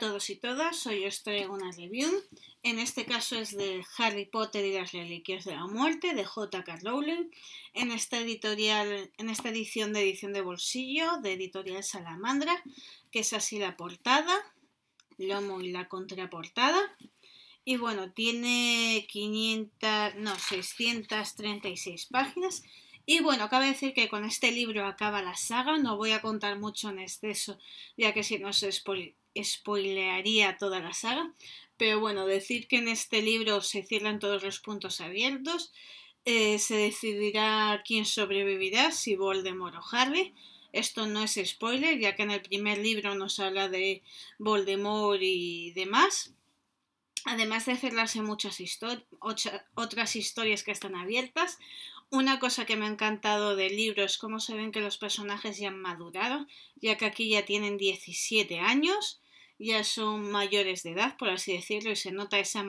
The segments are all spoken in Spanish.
todos y todas, hoy os traigo una review. En este caso es de Harry Potter y las Reliquias de la Muerte de J.K. Rowling. En esta editorial, en esta edición de edición de bolsillo de Editorial Salamandra, que es así la portada, lomo y la contraportada. Y bueno, tiene 500, no, 636 páginas y bueno, cabe decir que con este libro acaba la saga, no voy a contar mucho en exceso, ya que si no se spoilearía toda la saga, pero bueno, decir que en este libro se cierran todos los puntos abiertos, eh, se decidirá quién sobrevivirá, si Voldemort o Harry. Esto no es spoiler, ya que en el primer libro nos habla de Voldemort y demás además de cerrarse muchas otras historias que están abiertas. Una cosa que me ha encantado del libro es cómo se ven que los personajes ya han madurado, ya que aquí ya tienen 17 años, ya son mayores de edad, por así decirlo, y se nota esa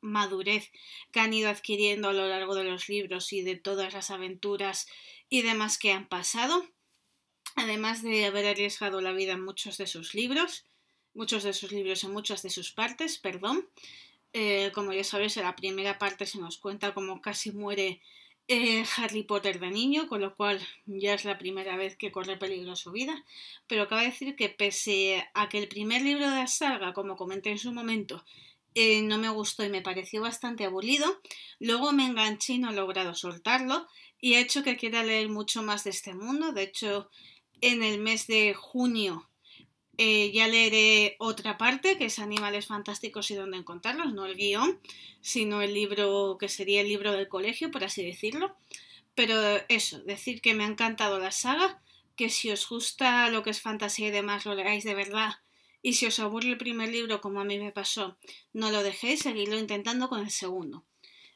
madurez que han ido adquiriendo a lo largo de los libros y de todas las aventuras y demás que han pasado, además de haber arriesgado la vida en muchos de sus libros muchos de sus libros en muchas de sus partes, perdón. Eh, como ya sabéis, en la primera parte se nos cuenta cómo casi muere eh, Harry Potter de niño, con lo cual ya es la primera vez que corre peligro su vida. Pero cabe decir que pese a que el primer libro de la saga, como comenté en su momento, eh, no me gustó y me pareció bastante aburrido, luego me enganché y no he logrado soltarlo y he hecho que quiera leer mucho más de este mundo. De hecho, en el mes de junio eh, ya leeré otra parte, que es Animales Fantásticos y dónde encontrarlos, no el guión, sino el libro que sería el libro del colegio, por así decirlo. Pero eso, decir que me ha encantado la saga, que si os gusta lo que es fantasía y demás, lo leáis de verdad. Y si os aburre el primer libro, como a mí me pasó, no lo dejéis, seguidlo intentando con el segundo.